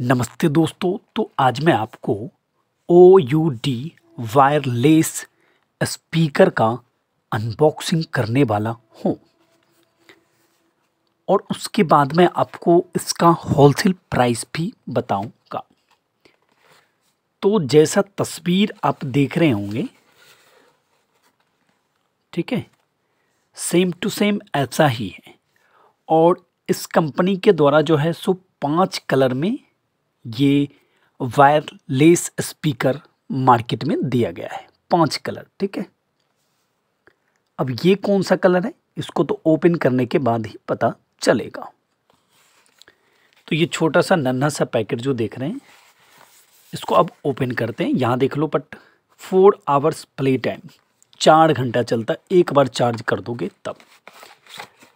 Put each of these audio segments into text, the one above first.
नमस्ते दोस्तों तो आज मैं आपको O U D wireless speaker का अनबॉक्सिंग करने वाला हूँ और उसके बाद मैं आपको इसका होलसेल प्राइस भी बताऊँगा तो जैसा तस्वीर आप देख रहे होंगे ठीक है सेम टू सेम ऐसा ही है और इस कंपनी के द्वारा जो है सो पांच कलर में ये वायरलेस स्पीकर मार्केट में दिया गया है पांच कलर ठीक है अब ये कौन सा कलर है इसको तो ओपन करने के बाद ही पता चलेगा तो ये छोटा सा नन्हा सा पैकेट जो देख रहे हैं इसको अब ओपन करते हैं यहाँ देख लो but four hours play time चार घंटा चलता एक बार चार्ज कर दोगे तब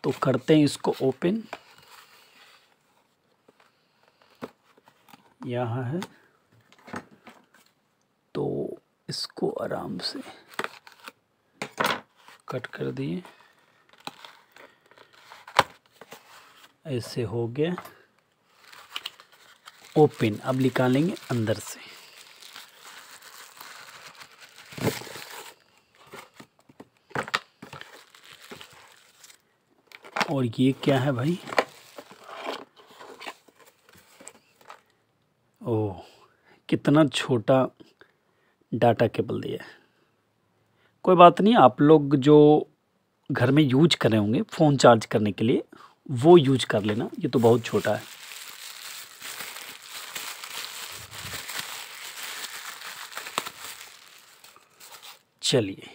तो करते हैं इसको ओपन यहाँ है तो इसको आराम से कट कर दिए ऐसे हो गया ओपन अब निकालेंगे अंदर से और ये क्या है भाई ओ कितना छोटा डाटा केबल दिया है कोई बात नहीं आप लोग जो घर में यूज कर रहे होंगे फ़ोन चार्ज करने के लिए वो यूज कर लेना ये तो बहुत छोटा है चलिए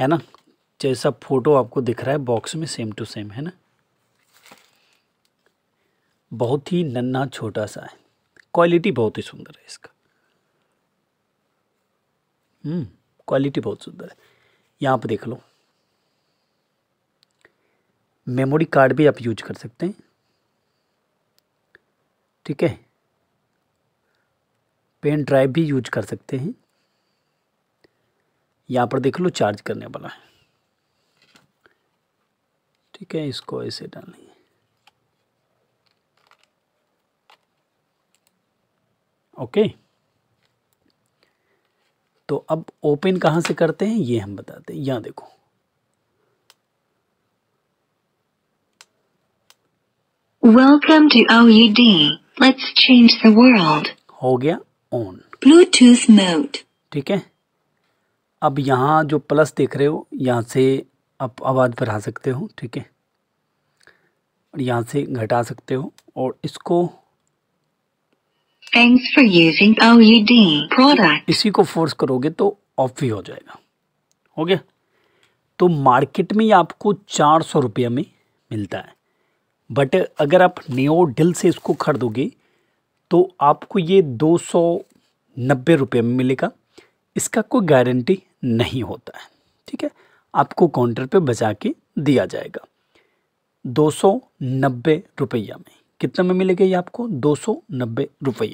है ना जैसा फ़ोटो आपको दिख रहा है बॉक्स में सेम टू सेम है ना बहुत ही नन्ना छोटा सा है क्वालिटी बहुत ही सुंदर है इसका हम्म क्वालिटी बहुत सुंदर है यहाँ पर देख लो मेमोरी कार्ड भी आप यूज कर सकते हैं ठीक है पेन ड्राइव भी यूज कर सकते हैं यहाँ पर देख लो चार्ज करने वाला है ठीक है इसको ऐसे डालेंगे ओके तो अब ओपन कहां से करते हैं ये हम बताते हैं यहां देखो welcome to OUD. Let's change the हो गया ऑन ब्लूटूथ मोड ठीक है अब यहां जो प्लस देख रहे हो यहां से आप आवाज़ बढ़ा सकते हो ठीक है और यहां से घटा सकते हो और इसको Thanks for using OUD product. इसी को फोर्स करोगे तो ऑफ भी हो जाएगा हो गया तो मार्केट में आपको चार सौ रुपये में मिलता है बट अगर आप डिल से इसको खरीदोगे तो आपको ये दो सौ नब्बे रुपये में मिलेगा इसका कोई गारंटी नहीं होता है ठीक है आपको काउंटर पे बचा के दिया जाएगा दो सौ नब्बे रुपया में कितना में मिलेगा ये आपको दो सौ नब्बे में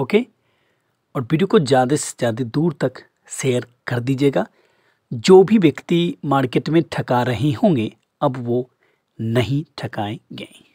ओके और वीडियो को ज़्यादा से ज़्यादा दूर तक शेयर कर दीजिएगा जो भी व्यक्ति मार्केट में ठका रहे होंगे अब वो नहीं ठकाए गए